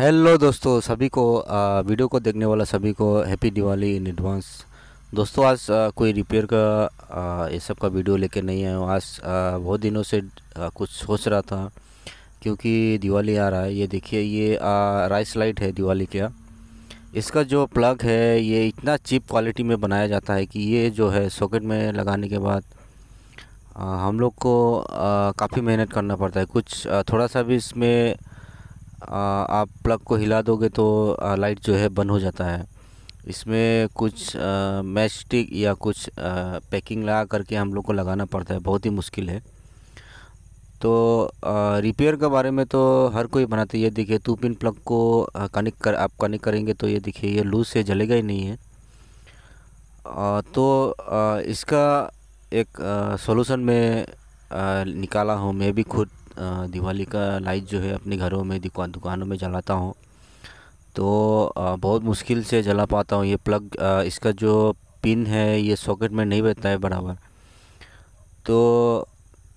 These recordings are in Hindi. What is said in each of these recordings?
हेलो दोस्तों सभी को आ, वीडियो को देखने वाला सभी को हैप्पी दिवाली इन एडवांस दोस्तों आज आ, कोई रिपेयर का ये सब का वीडियो लेके नहीं आया आज आ, बहुत दिनों से आ, कुछ सोच रहा था क्योंकि दिवाली आ रहा है ये देखिए ये आ, राइस लाइट है दिवाली का इसका जो प्लग है ये इतना चीप क्वालिटी में बनाया जाता है कि ये जो है सॉकेट में लगाने के बाद आ, हम लोग को काफ़ी मेहनत करना पड़ता है कुछ आ, थोड़ा सा भी इसमें आप प्लग को हिला दोगे तो लाइट जो है बंद हो जाता है इसमें कुछ मैच स्टिक या कुछ आ, पैकिंग लगा करके हम लोग को लगाना पड़ता है बहुत ही मुश्किल है तो रिपेयर के बारे में तो हर कोई बनाते ये देखिए टू पिन प्लग को कनेक्ट कर आप कनेक्ट करेंगे तो ये देखिए ये लूज से जलेगा ही नहीं है आ, तो आ, इसका एक सॉल्यूशन में निकाला हूँ मैं भी खुद दिवाली का लाइट जो है अपने घरों में दुकान दुकानों में जलाता हूँ तो बहुत मुश्किल से जला पाता हूँ ये प्लग इसका जो पिन है ये सॉकेट में नहीं बैठता है बराबर तो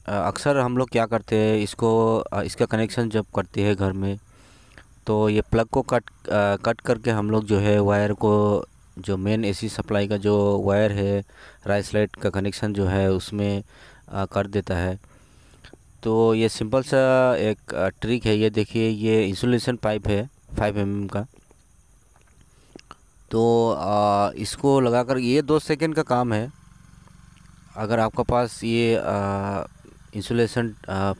अक्सर हम लोग क्या करते हैं इसको इसका कनेक्शन जब करते हैं घर में तो ये प्लग को कट कट करके हम लोग जो है वायर को जो मेन एसी सप्लाई का जो वायर है राइस लाइट का कनेक्शन जो है उसमें आ, कर देता है तो ये सिंपल सा एक ट्रिक है ये देखिए ये इंसुलेशन पाइप है फाइव एम mm का तो आ, इसको लगाकर ये दो सेकेंड का काम है अगर आपके पास ये इंसुलेशन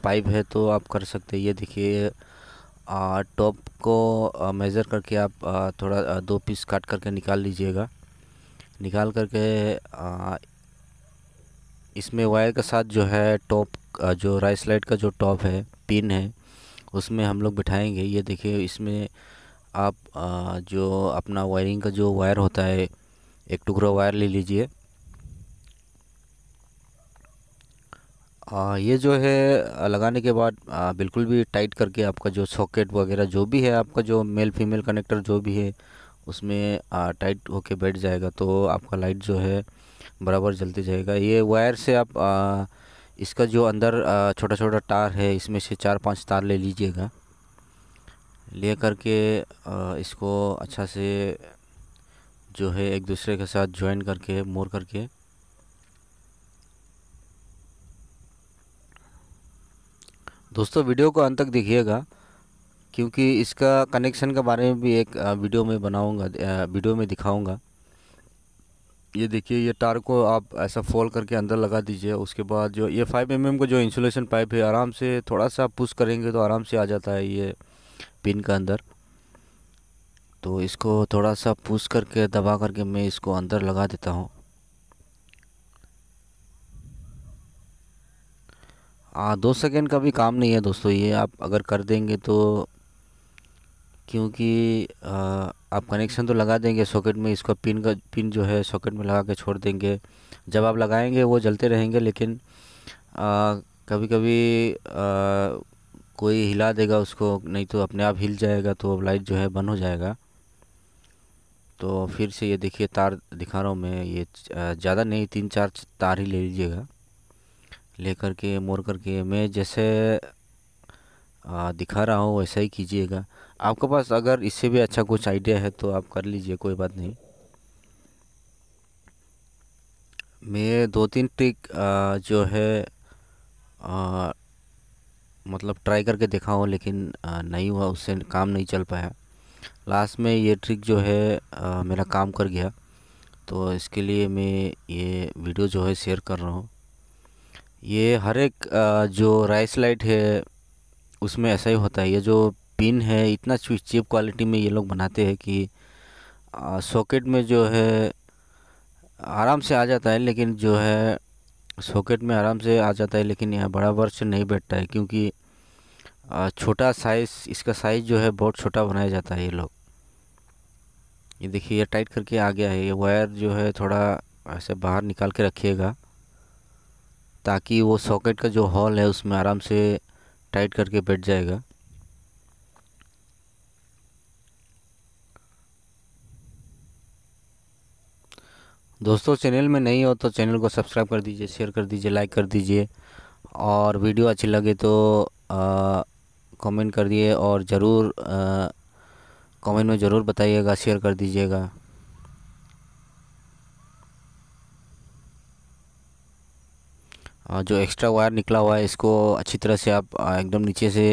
पाइप है तो आप कर सकते हैं ये देखिए टॉप को मेज़र करके आप आ, थोड़ा आ, दो पीस काट करके निकाल लीजिएगा निकाल करके आ, इसमें वायर के साथ जो है टॉप जो राइट स्लाइड का जो टॉप है पिन है उसमें हम लोग बिठाएंगे ये देखिए इसमें आप जो अपना वायरिंग का जो वायर होता है एक टुकड़ा वायर ले लीजिए ये जो है लगाने के बाद बिल्कुल भी टाइट करके आपका जो सॉकेट वगैरह जो भी है आपका जो मेल फीमेल कनेक्टर जो भी है उसमें टाइट होके बैठ जाएगा तो आपका लाइट जो है बराबर जलती जाएगा ये वायर से आप आ, इसका जो अंदर छोटा छोटा तार है इसमें से चार पांच तार ले लीजिएगा ले करके इसको अच्छा से जो है एक दूसरे के साथ ज्वाइन करके मोड़ करके दोस्तों वीडियो को अंत तक देखिएगा क्योंकि इसका कनेक्शन के बारे में भी एक वीडियो में बनाऊंगा वीडियो में दिखाऊंगा ये देखिए ये टार को आप ऐसा फोल करके अंदर लगा दीजिए उसके बाद जो ये फाइव एम एम का जो इंसुलेशन पाइप है आराम से थोड़ा सा आप पुश करेंगे तो आराम से आ जाता है ये पिन का अंदर तो इसको थोड़ा सा पुश करके दबा करके मैं इसको अंदर लगा देता हूँ हाँ दो सेकेंड का भी काम नहीं है दोस्तों ये आप अगर कर देंगे तो क्योंकि आ, आप कनेक्शन तो लगा देंगे सॉकेट में इसका पिन का पिन जो है सॉकेट में लगा के छोड़ देंगे जब आप लगाएंगे वो जलते रहेंगे लेकिन आ, कभी कभी आ, कोई हिला देगा उसको नहीं तो अपने आप हिल जाएगा तो लाइट जो है बंद हो जाएगा तो फिर से ये देखिए तार दिखा रहा हूँ मैं ये ज़्यादा नहीं तीन चार तार ही ले लीजिएगा ले करके मोड़ करके मैं जैसे दिखा रहा हूँ वैसा ही कीजिएगा आपके पास अगर इससे भी अच्छा कुछ आइडिया है तो आप कर लीजिए कोई बात नहीं मैं दो तीन ट्रिक जो है आ, मतलब ट्राई करके देखा हूँ लेकिन आ, नहीं हुआ उससे काम नहीं चल पाया लास्ट में ये ट्रिक जो है आ, मेरा काम कर गया तो इसके लिए मैं ये वीडियो जो है शेयर कर रहा हूँ ये हर एक आ, जो राइस लाइट है उसमें ऐसा ही होता है ये जो पिन है इतना चीप क्वालिटी में ये लोग बनाते हैं कि सॉकेट में जो है आराम से आ जाता है लेकिन जो है सॉकेट में आराम से आ जाता है लेकिन यह बड़ा वर्ष नहीं बैठता है क्योंकि छोटा साइज़ इसका साइज़ जो है बहुत छोटा बनाया जाता है ये लोग ये देखिए ये टाइट करके आ गया है ये वायर जो है थोड़ा ऐसे बाहर निकाल के रखिएगा ताकि वो सॉकेट का जो हॉल है उसमें आराम से टाइट करके बैठ जाएगा दोस्तों चैनल में नहीं हो तो चैनल को सब्सक्राइब कर दीजिए शेयर कर दीजिए लाइक कर दीजिए और वीडियो अच्छी लगे तो कमेंट कर दिए और ज़रूर कमेंट में ज़रूर बताइएगा शेयर कर दीजिएगा जो एक्स्ट्रा वायर निकला हुआ है इसको अच्छी तरह से आप एकदम नीचे से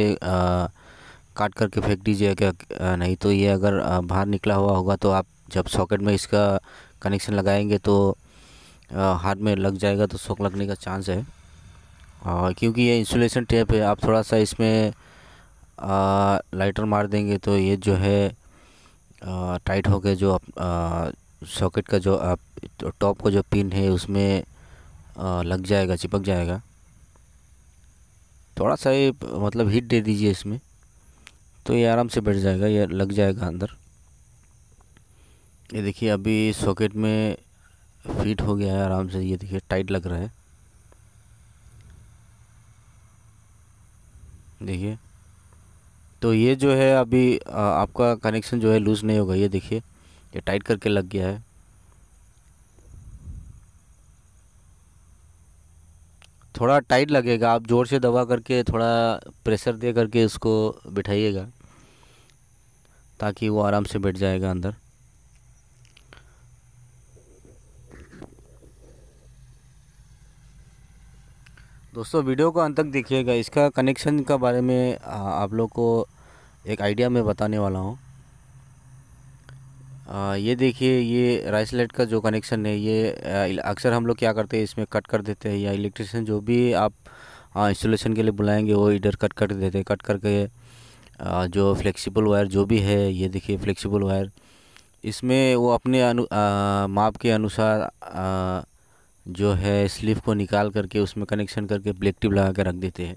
काट करके फेंक दीजिएगा नहीं तो ये अगर बाहर निकला हुआ होगा तो आप जब सॉकेट में इसका कनेक्शन लगाएंगे तो हाथ में लग जाएगा तो शॉक लगने का चांस है और क्योंकि ये इंसुलेशन टेप है आप थोड़ा सा इसमें आ, लाइटर मार देंगे तो ये जो है आ, टाइट होकर जो आप सॉकेट का जो आप टॉप तो का जो पिन है उसमें लग जाएगा चिपक जाएगा थोड़ा सा ये मतलब हीट दे दीजिए इसमें तो ये आराम से बैठ जाएगा ये लग जाएगा अंदर ये देखिए अभी सॉकेट में फिट हो गया है आराम से ये देखिए टाइट लग रहा है देखिए तो ये जो है अभी आपका कनेक्शन जो है लूज़ नहीं होगा ये देखिए ये टाइट करके लग गया है थोड़ा टाइट लगेगा आप ज़ोर से दबा करके थोड़ा प्रेशर दे करके इसको बिठाइएगा ताकि वो आराम से बैठ जाएगा अंदर दोस्तों वीडियो को अंत तक देखिएगा इसका कनेक्शन का बारे में आप लोग को एक आइडिया मैं बताने वाला हूँ ये देखिए ये राइस लाइट का जो कनेक्शन है ये अक्सर हम लोग क्या करते हैं इसमें कट कर देते हैं या इलेक्ट्रिशियन जो भी आप इंस्टॉलेशन के लिए बुलाएंगे वो इधर कट कर देते हैं कट करके आ, जो फ्लेक्सिबल वायर जो भी है ये देखिए फ्लेक्सिबल वायर इसमें वो अपने अनु आ, माप के अनुसार आ, जो है स्लीव को निकाल करके उसमें कनेक्शन करके ब्लैक टिप लगा कर रख देते हैं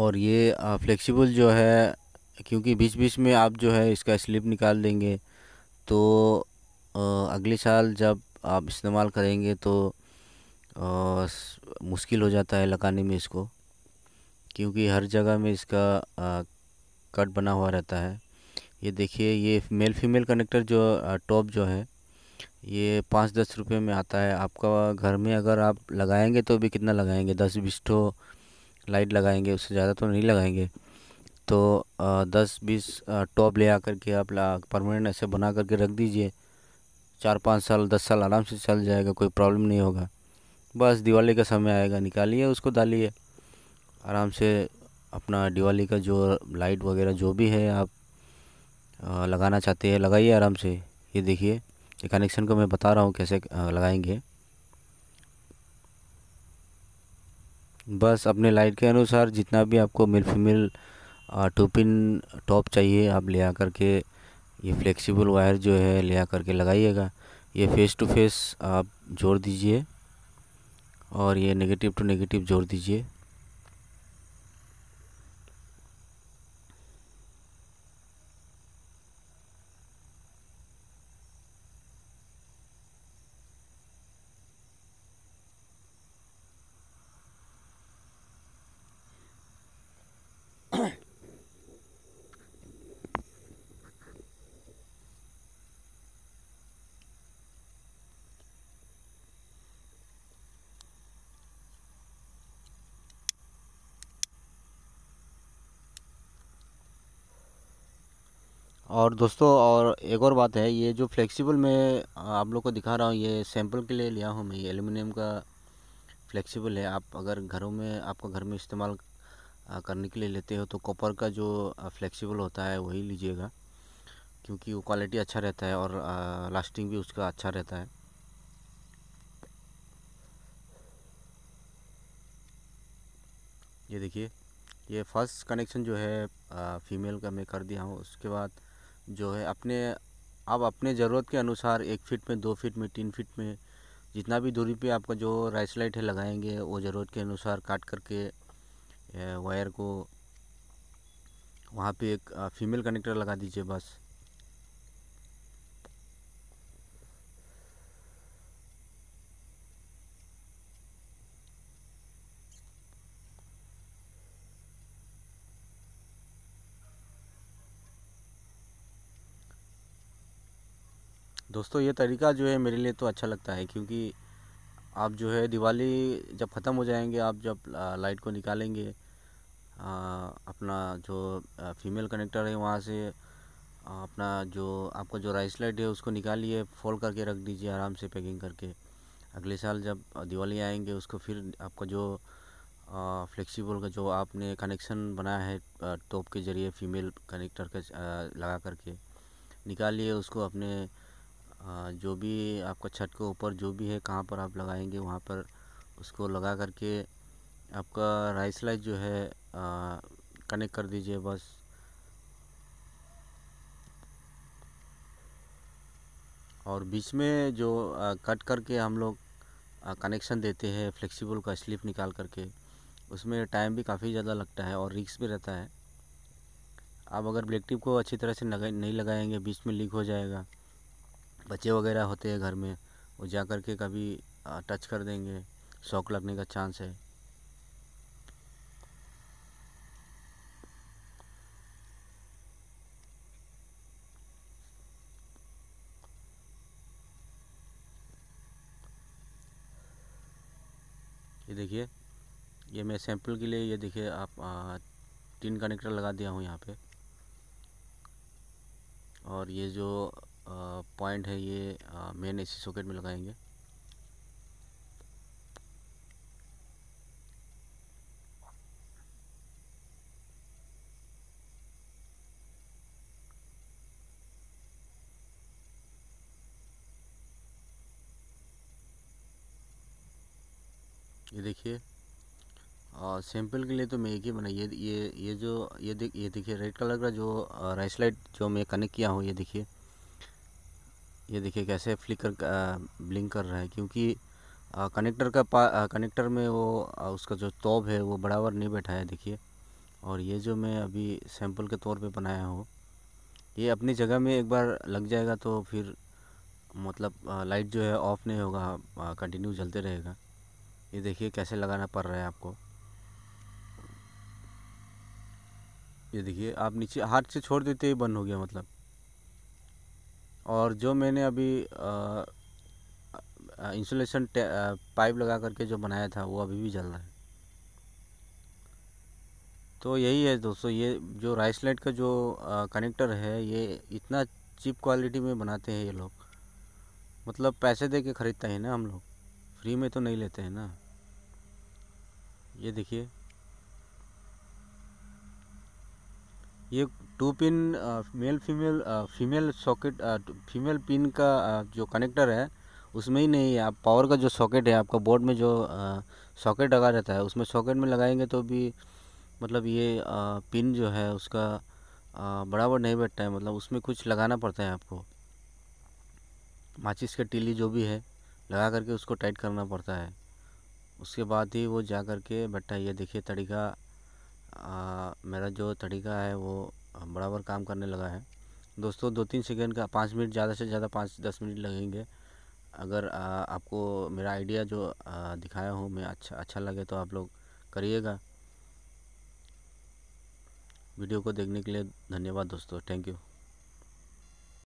और ये फ्लेक्सिबल जो है क्योंकि बीच बीच में आप जो है इसका स्लिप निकाल देंगे तो अगले साल जब आप इस्तेमाल करेंगे तो मुश्किल हो जाता है लगाने में इसको क्योंकि हर जगह में इसका आ, कट बना हुआ रहता है ये देखिए ये मेल फीमेल कनेक्टर जो टॉप जो है ये पाँच दस रुपये में आता है आपका घर में अगर आप लगाएंगे तो भी कितना लगाएंगे दस बीस ठो लाइट लगाएंगे उससे ज़्यादा तो नहीं लगाएंगे तो दस बीस टॉप ले आकर के आप परमानेंट ऐसे बना करके रख दीजिए चार पाँच साल दस साल आराम से चल जाएगा कोई प्रॉब्लम नहीं होगा बस दिवाली का समय आएगा निकालिए उसको डालिए आराम से अपना दिवाली का जो लाइट वगैरह जो भी है आप लगाना चाहते हैं लगाइए आराम से ये देखिए ये कनेक्शन को मैं बता रहा हूँ कैसे लगाएंगे बस अपने लाइट के अनुसार जितना भी आपको male female two pin top चाहिए आप ले आकर के ये फ्लेक्सिबल वायर जो है ले आकर के लगाइएगा ये फेस टू फेस आप जोड़ दीजिए और ये नेगेटिव टू नेगेटिव जोड़ दीजिए और दोस्तों और एक और बात है ये जो फ्लेक्सिबल मैं आप लोग को दिखा रहा हूँ ये सैम्पल के लिए लिया हूँ मैं ये एलुमिनियम का फ्लेक्सिबल है आप अगर घरों में आपको घर में इस्तेमाल करने के लिए लेते हो तो कॉपर का जो फ्लेक्सिबल होता है वही लीजिएगा क्योंकि वो क्वालिटी अच्छा रहता है और लास्टिंग भी उसका अच्छा रहता है ये देखिए ये फर्स्ट कनेक्शन जो है आ, फीमेल का मैं कर दिया हूँ उसके बाद जो है अपने आप अपने ज़रूरत के अनुसार एक फ़ीट में दो फ़ीट में तीन फ़ीट में जितना भी दूरी पे आपका जो राइस लाइट है लगाएंगे वो ज़रूरत के अनुसार काट करके वायर को वहाँ पे एक फीमेल कनेक्टर लगा दीजिए बस दोस्तों ये तरीका जो है मेरे लिए तो अच्छा लगता है क्योंकि आप जो है दिवाली जब ख़त्म हो जाएंगे आप जब लाइट को निकालेंगे आ, अपना जो फीमेल कनेक्टर है वहाँ से अपना जो आपका जो राइस लाइट है उसको निकालिए फोल्ड करके रख दीजिए आराम से पैकिंग करके अगले साल जब दिवाली आएंगे उसको फिर आपका जो फ्लेक्सिबल का जो आपने कनेक्शन बनाया है टॉप के ज़रिए फीमेल कनेक्टर का लगा करके निकालिए उसको अपने जो भी आपका छत के ऊपर जो भी है कहाँ पर आप लगाएंगे वहाँ पर उसको लगा करके आपका राइस लाइट जो है कनेक्ट कर दीजिए बस और बीच में जो आ, कट करके हम लोग कनेक्शन देते हैं फ्लेक्सिबल का स्लिप निकाल करके उसमें टाइम भी काफ़ी ज़्यादा लगता है और रिक्स भी रहता है आप अगर ब्लैक टिप को अच्छी तरह से नहीं लगाएंगे बीच में लीक हो जाएगा बच्चे वगैरह होते हैं घर में वो जा कर के कभी टच कर देंगे शौक लगने का चांस है ये देखिए ये मैं सैंपल के लिए ये देखिए आप आ, तीन कनेक्टर लगा दिया हूँ यहाँ पे और ये जो पॉइंट है ये मेन एसी सॉकेट में लगाएंगे ये देखिए और के लिए तो मैं एक ही बनाई ये ये जो ये देख ये देखिए रेड कलर का जो राइस लाइट जो मैं कनेक्ट किया हूँ ये देखिए ये देखिए कैसे फ्लिकर ब्लिंक कर रहा है क्योंकि कनेक्टर का पा कनेक्टर में वो आ, उसका जो तोब है वो बराबर नहीं बैठा है देखिए और ये जो मैं अभी सैम्पल के तौर पे बनाया हूँ ये अपनी जगह में एक बार लग जाएगा तो फिर मतलब आ, लाइट जो है ऑफ नहीं होगा कंटिन्यू जलते रहेगा ये देखिए कैसे लगाना पड़ रहा है आपको ये देखिए आप नीचे हाथ से छोड़ देते ही बंद हो गया मतलब और जो मैंने अभी इंसुलेशन पाइप लगा करके जो बनाया था वो अभी भी जल रहा है तो यही है दोस्तों ये जो राइस लाइट का जो कनेक्टर है ये इतना चीप क्वालिटी में बनाते हैं ये लोग मतलब पैसे दे के ख़रीदते हैं ना हम लोग फ्री में तो नहीं लेते हैं ना ये देखिए ये two pin male female female socket female pin का uh, जो कनेक्टर है उसमें ही नहीं है आप पावर का जो सॉकेट है आपका बोर्ड में जो सॉकेट uh, लगा रहता है उसमें सॉकेट में लगाएंगे तो भी मतलब ये आ, uh, पिन जो है उसका बराबर नहीं बैठता है मतलब उसमें कुछ लगाना पड़ता है आपको माचिस के टीली जो भी है लगा करके उसको टाइट करना पड़ता है उसके बाद ही वो जा करके बैठा है ये देखिए तरीका मेरा जो तरीका है वो बराबर काम करने लगा है दोस्तों दो तीन सेकेंड का पाँच मिनट ज़्यादा से ज़्यादा पाँच दस मिनट लगेंगे अगर आपको मेरा आइडिया जो दिखाया हूँ मैं अच्छा अच्छा लगे तो आप लोग करिएगा वीडियो को देखने के लिए धन्यवाद दोस्तों थैंक यू